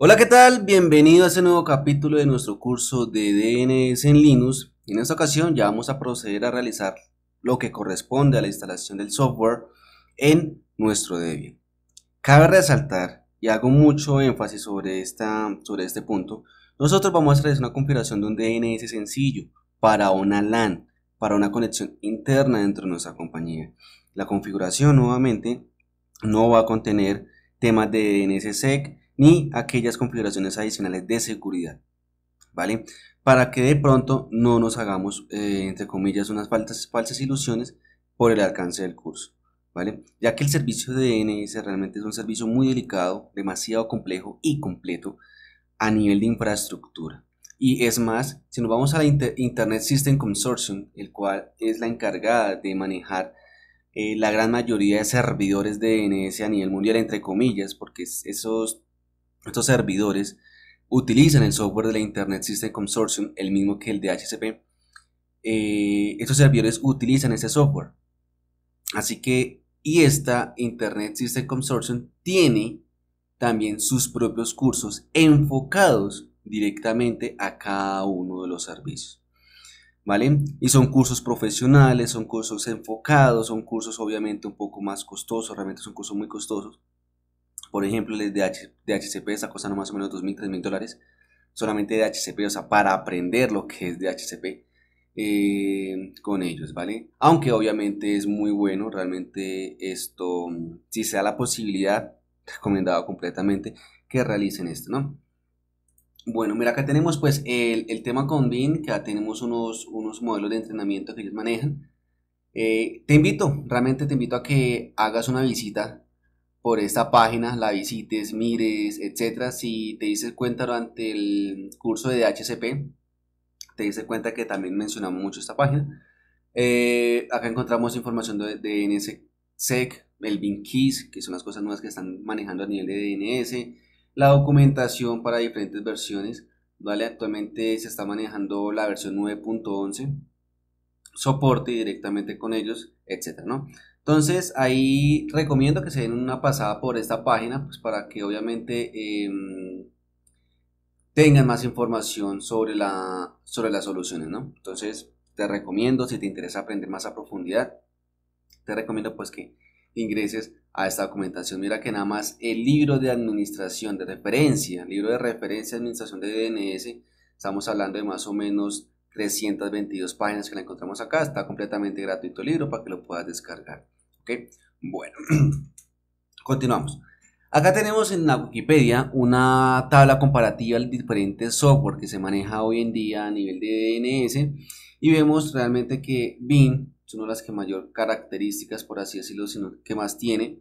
Hola, ¿qué tal? Bienvenido a este nuevo capítulo de nuestro curso de DNS en Linux. En esta ocasión ya vamos a proceder a realizar lo que corresponde a la instalación del software en nuestro Debian. Cabe resaltar, y hago mucho énfasis sobre, esta, sobre este punto, nosotros vamos a realizar una configuración de un DNS sencillo para una LAN, para una conexión interna dentro de nuestra compañía. La configuración nuevamente no va a contener temas de DNSSEC, ni aquellas configuraciones adicionales de seguridad. ¿Vale? Para que de pronto no nos hagamos, eh, entre comillas, unas falsas ilusiones por el alcance del curso. ¿Vale? Ya que el servicio de DNS realmente es un servicio muy delicado, demasiado complejo y completo a nivel de infraestructura. Y es más, si nos vamos a la Internet System Consortium, el cual es la encargada de manejar eh, la gran mayoría de servidores de DNS a nivel mundial, entre comillas, porque esos estos servidores utilizan el software de la Internet System Consortium, el mismo que el de HCP. Eh, estos servidores utilizan ese software. Así que, y esta Internet System Consortium tiene también sus propios cursos enfocados directamente a cada uno de los servicios. ¿Vale? Y son cursos profesionales, son cursos enfocados, son cursos obviamente un poco más costosos, realmente son cursos muy costosos, por ejemplo, el de DHCP está costando más o menos 2.000, 3.000 dólares. Solamente de HCP, o sea, para aprender lo que es de HCP eh, con ellos, ¿vale? Aunque obviamente es muy bueno, realmente esto, si sea la posibilidad, recomendado completamente que realicen esto, ¿no? Bueno, mira, acá tenemos pues el, tema con BIN, que tenemos unos, unos modelos de entrenamiento que ellos manejan. Eh, te invito, realmente te invito a que hagas una visita por esta página, la visites, mires, etcétera. Si te dices cuenta durante el curso de DHCP, te dices cuenta que también mencionamos mucho esta página. Eh, acá encontramos información de, DNSSEC, el Keys, que son las cosas nuevas que están manejando a nivel de DNS, la documentación para diferentes versiones. ¿vale? Actualmente se está manejando la versión 9.11, soporte directamente con ellos, etcétera, ¿no? Entonces ahí recomiendo que se den una pasada por esta página pues para que obviamente em, tengan más información sobre, la, sobre las soluciones, Entonces te recomiendo, si te interesa aprender más a profundidad, te recomiendo pues que ingreses a esta documentación. Mira que nada más el libro de administración de referencia, libro de referencia de administración de DNS, estamos hablando de más o menos 322 páginas que la encontramos acá, está completamente gratuito el libro para que lo puedas descargar. Bueno, continuamos. Acá tenemos en la Wikipedia una tabla comparativa de diferentes software que se maneja hoy en día a nivel de DNS y vemos realmente que BIM es una de las que mayor características, por así decirlo, sino que más tiene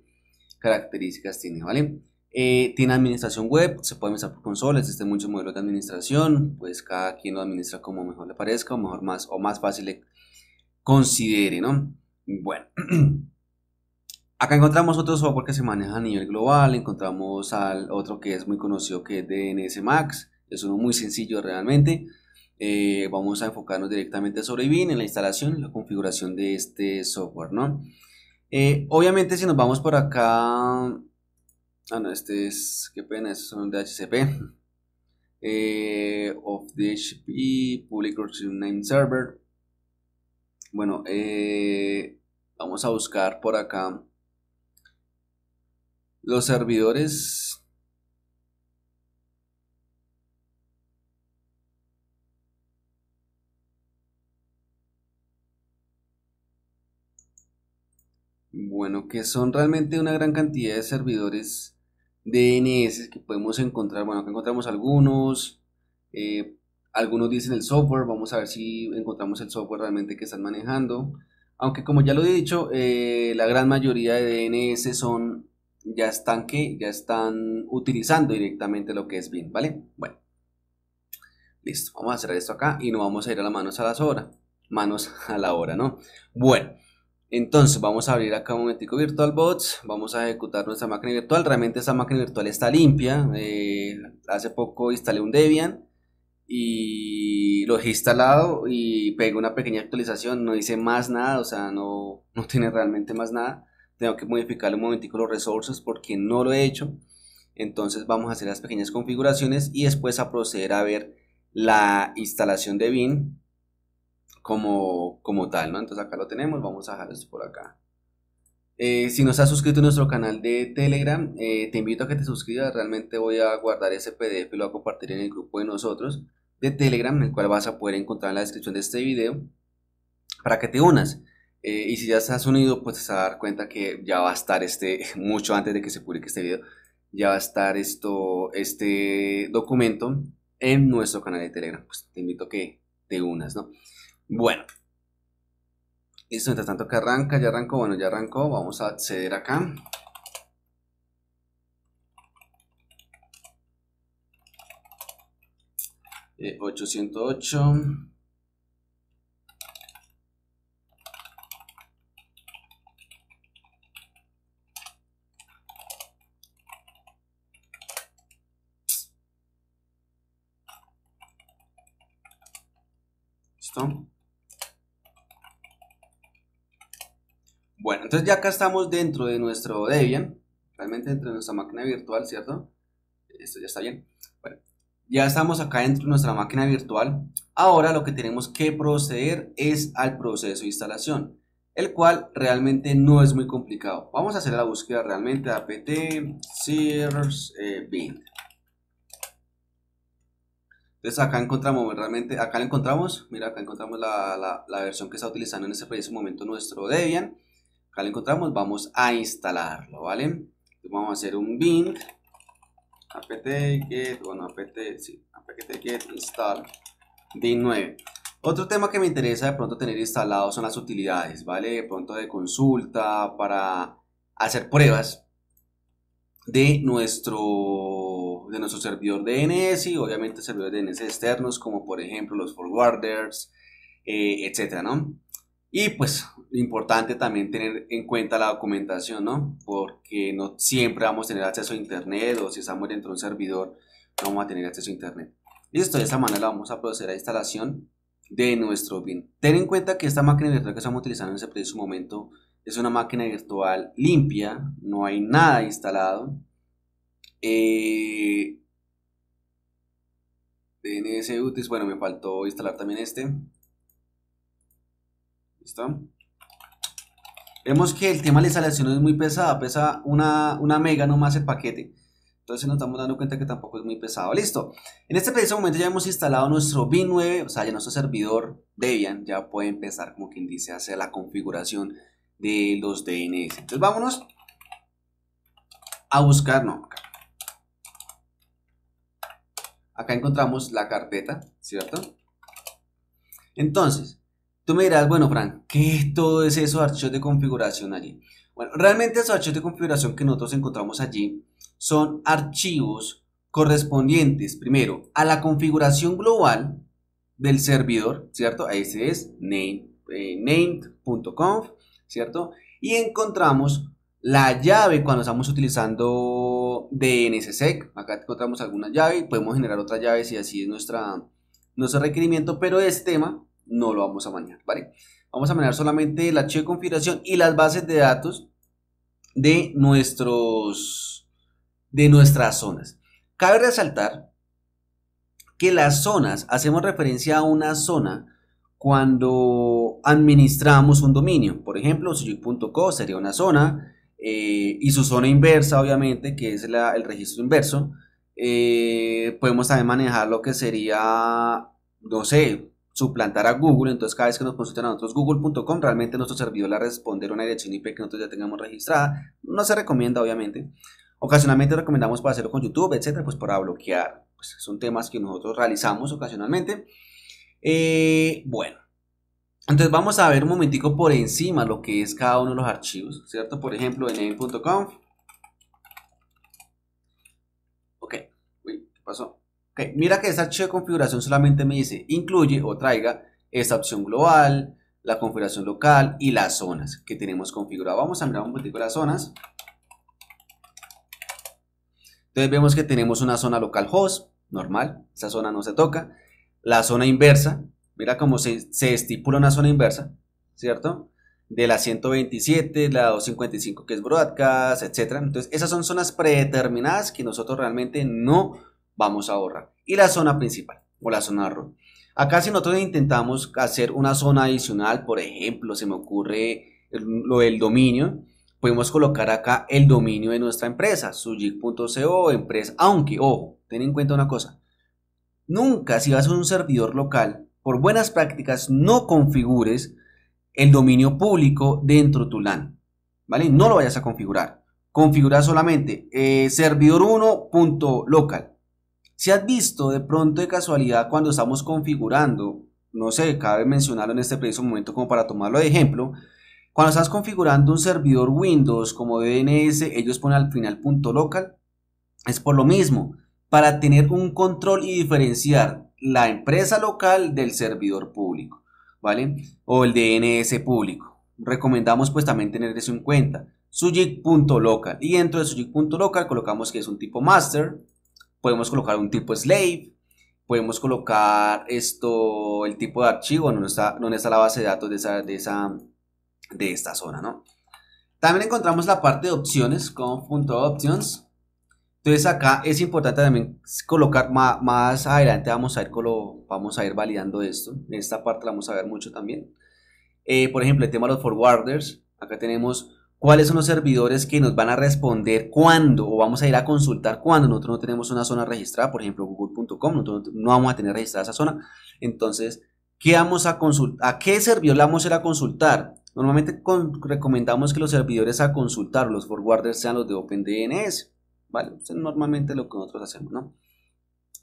características tiene, ¿vale? Eh, tiene administración web, se puede administrar por consolas, existen muchos modelos de administración, pues cada quien lo administra como mejor le parezca o mejor más o más fácil le considere, ¿no? Bueno. Acá encontramos otro software que se maneja a nivel global, encontramos al otro que es muy conocido que es DNS Max, es uno muy sencillo realmente. Eh, vamos a enfocarnos directamente sobre BIN en la instalación y la configuración de este software, ¿no? Eh, obviamente si nos vamos por acá, ah no, este es, qué pena, estos son de HCP, eh, of HP Public Name Server, bueno, eh, vamos a buscar por acá los servidores Bueno, que son realmente una gran cantidad de servidores DNS que podemos encontrar. Bueno, aquí encontramos algunos. Eh, algunos dicen el software. Vamos a ver si encontramos el software realmente que están manejando. Aunque como ya lo he dicho, eh, la gran mayoría de DNS son ya están que ya están utilizando directamente lo que es BIM, ¿vale? Bueno. Listo, vamos a hacer esto acá y nos vamos a ir a las manos a las horas. Manos a la hora, ¿no? Bueno, entonces vamos a abrir acá un virtual VirtualBots, vamos a ejecutar nuestra máquina virtual. Realmente esta máquina virtual está limpia. Eh, hace poco instalé un Debian y lo he instalado y pegué una pequeña actualización, no hice más nada, o sea, no, no tiene realmente más nada tengo que modificar un momentico los resources porque no lo he hecho. Entonces vamos a hacer las pequeñas configuraciones y después a proceder a ver la instalación de BIM. como, como tal, ¿no? Entonces acá lo tenemos, vamos a dejar esto por acá. Eh, si no estás suscrito a nuestro canal de Telegram, eh, te invito a que te suscribas. Realmente voy a guardar ese PDF y lo voy a compartir en el grupo de nosotros de Telegram, En el cual vas a poder encontrar en la descripción de este video, para que te unas. Eh, y si ya has unido, pues a dar cuenta que ya va a estar este, mucho antes de que se publique este video, ya va a estar esto, este documento en nuestro canal de Telegram. Pues, te invito a que te unas, ¿no? Bueno. Esto, mientras tanto que arranca, ya arrancó, bueno, ya arrancó, vamos a acceder acá. 808. Eh, ya acá estamos dentro de nuestro Debian, realmente dentro de nuestra máquina virtual, ¿cierto? Esto ya está bien. Bueno, ya estamos acá dentro de nuestra máquina virtual. Ahora lo que tenemos que proceder es al proceso de instalación, el cual realmente no es muy complicado. Vamos a hacer la búsqueda realmente apt sears eh, Entonces acá encontramos realmente, acá lo encontramos, mira acá encontramos la, versión que está utilizando en ese momento nuestro Debian. Acá lo encontramos, vamos a instalarlo, ¿vale? vamos a hacer un bin apt get, bueno, apt, sí, apt get install bin 9. Otro tema que me interesa de pronto tener instalado son las utilidades, ¿vale? De pronto de consulta para hacer pruebas de nuestro, de nuestro servidor DNS y obviamente servidores DNS externos como por ejemplo los forwarders, eh, etcétera, ¿no? Y pues importante también tener en cuenta la documentación, ¿no? Porque no siempre vamos a tener acceso a Internet o si estamos dentro de un servidor no vamos a tener acceso a Internet. Listo, de esta manera vamos a proceder a instalación de nuestro BIN. Ten en cuenta que esta máquina virtual que estamos utilizando en ese preciso momento es una máquina virtual limpia, no hay nada instalado. Eh, DNS Utis, bueno, me faltó instalar también este. Vemos que el tema de la instalación es muy pesada, pesa una, una mega nomás el paquete. Entonces nos estamos dando cuenta que tampoco es muy pesado. Listo. En este preciso momento ya hemos instalado nuestro bin 9 o sea, ya nuestro servidor Debian ya puede empezar, como quien dice, a hacer la configuración de los DNS. Entonces vámonos a buscar, no, acá. acá encontramos la carpeta, ¿cierto? Entonces, Tú me dirás, bueno, Frank, ¿qué es todo ese, esos archivos de configuración allí? Bueno, realmente esos archivos de configuración que nosotros encontramos allí son archivos correspondientes, primero, a la configuración global del servidor, ¿cierto? Ese es eh, named.conf, ¿cierto? Y encontramos la llave cuando estamos utilizando DNSSEC. Acá encontramos alguna llave, podemos generar otra llave si así es nuestra, nuestro requerimiento, pero es este tema no lo vamos a manejar, ¿vale? Vamos a manejar solamente el archivo de configuración y las bases de datos de, nuestros, de nuestras zonas. Cabe resaltar que las zonas, hacemos referencia a una zona cuando administramos un dominio. Por ejemplo, suyuk.co sería una zona eh, y su zona inversa, obviamente, que es el registro inverso. Eh, podemos también manejar lo que sería, 12 suplantar a Google, entonces cada vez que nos consultan a nosotros google.com, realmente nuestro servidor la responder una dirección IP que nosotros ya tengamos registrada, no se recomienda obviamente. Ocasionalmente recomendamos para hacerlo con YouTube, etcétera, pues para bloquear, pues son temas que nosotros realizamos ocasionalmente. Eh, bueno, entonces vamos a ver un momentico por encima lo que es cada uno de los archivos, ¿cierto? Por ejemplo, en Ok, uy, ¿qué pasó? Mira que esa archivo de configuración solamente me dice incluye o traiga esta opción global, la configuración local y las zonas que tenemos configuradas. Vamos a mirar un poquito las zonas. Entonces vemos que tenemos una zona local host, normal, esa zona no se toca. La zona inversa, mira cómo se, se estipula una zona inversa, ¿cierto? De la 127, la 255 que es broadcast, etc. Entonces esas son zonas predeterminadas que nosotros realmente no vamos a ahorrar. Y la zona principal o la zona root. Acá si nosotros intentamos hacer una zona adicional, por ejemplo, se me ocurre lo del dominio, podemos colocar acá el dominio de nuestra empresa, sujic.co, empresa, aunque, ojo, ten en cuenta una cosa, nunca si vas a un servidor local, por buenas prácticas, no configures el dominio público dentro de tu LAN, ¿vale? No lo vayas a configurar, configura solamente eh, servidor1.local, si has visto de pronto de casualidad cuando estamos configurando, no sé, cabe mencionarlo en este preciso momento como para tomarlo de ejemplo, cuando estás configurando un servidor Windows como DNS, ellos ponen al final punto local, es por lo mismo, para tener un control y diferenciar la empresa local del servidor público, ¿vale? O el DNS público. Recomendamos pues también tener eso en cuenta. local y dentro de local colocamos que es un tipo master podemos colocar un tipo slave, podemos colocar esto, el tipo de archivo donde está, donde está la base de datos de, de, esa, de esta zona, ¿no? También encontramos la parte de opciones, options. Entonces acá es importante también colocar más, adelante, vamos a, ir colo, vamos a ir validando esto. En esta parte la vamos a ver mucho también. Eh, por ejemplo, el tema de los forwarders. Acá tenemos cuáles son los servidores que nos van a responder cuando o vamos a ir a consultar cuando Nosotros no tenemos una zona registrada, por ejemplo, google.com, nosotros no vamos a tener registrada esa zona. Entonces, ¿qué vamos a ¿A qué servidor le vamos a ir a consultar? Normalmente recomendamos que los servidores a consultar, los forwarders, sean los de OpenDNS. ¿Vale? es normalmente lo que nosotros hacemos, ¿no?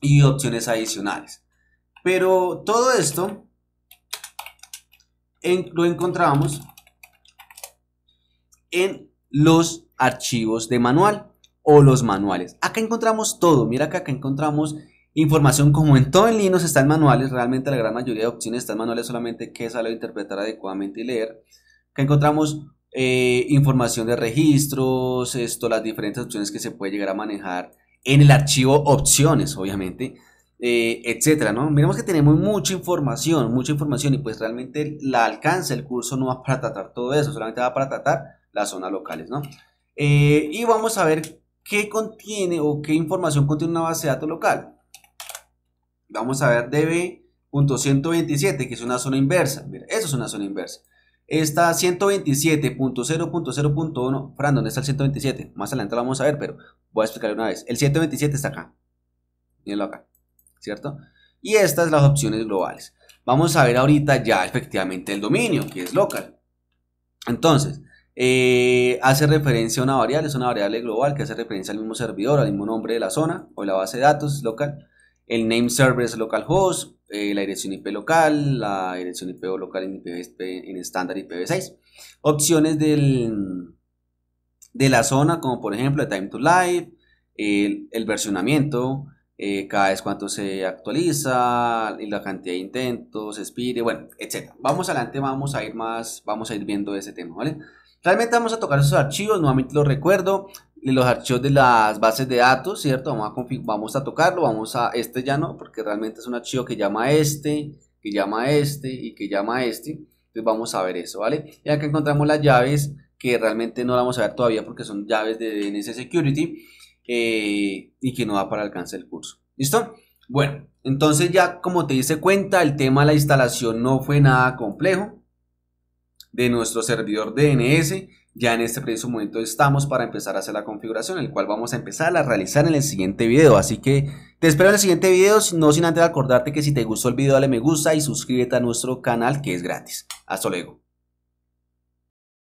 Y opciones adicionales. Pero todo esto lo encontramos en los archivos de manual o los manuales. Acá encontramos todo, mira que acá encontramos información como en todo en Linux están manuales, realmente la gran mayoría de opciones están manuales, solamente que es lo interpretar adecuadamente y leer. Acá encontramos eh, información de registros, esto, las diferentes opciones que se puede llegar a manejar en el archivo opciones, obviamente. Eh, etcétera, ¿no? Miremos que tenemos mucha información, mucha información y pues realmente la alcanza el curso no va para tratar todo eso, solamente va para tratar las zonas locales, ¿no? Eh, y vamos a ver qué contiene o qué información contiene una base de datos local. Vamos a ver DB.127, que es una zona inversa. Mira, eso es una zona inversa. está 127.0.0.1, Fran, ¿dónde está el 127? Más adelante lo vamos a ver, pero voy a explicarle una vez. El 127 está acá. Mírenlo acá. ¿cierto? Y estas las opciones globales. Vamos a ver ahorita ya efectivamente el dominio, que es local. Entonces, eh, hace referencia a una variable, es una variable global que hace referencia al mismo servidor, al mismo nombre de la zona o la base de datos es local. El name server es localhost, eh, la dirección IP local, la dirección IP local en, IP, en estándar IPv6. Opciones del, de la zona, como por ejemplo el time to live, el versionamiento, eh, cada vez cuánto se actualiza, y la cantidad de intentos, expire, bueno, etcétera Vamos adelante, vamos a ir más, vamos a ir viendo ese tema, ¿vale? Realmente vamos a tocar esos archivos, nuevamente lo recuerdo, los archivos de las bases de datos, ¿cierto? Vamos a, vamos a tocarlo, vamos a, este ya no, porque realmente es un archivo que llama este, que llama este y que llama este, entonces vamos a ver eso, ¿vale? Y acá encontramos las llaves que realmente no vamos a ver todavía porque son llaves de DNS Security, eh, y que no va para alcance el curso. ¿Listo? Bueno, entonces ya como te diste cuenta, el tema de la instalación no fue nada complejo de nuestro servidor DNS. Ya en este preciso momento estamos para empezar a hacer la configuración, el cual vamos a empezar a realizar en el siguiente video. Así que te espero en el siguiente video, no sin antes acordarte que si te gustó el video dale me gusta y suscríbete a nuestro canal que es gratis. Hasta luego.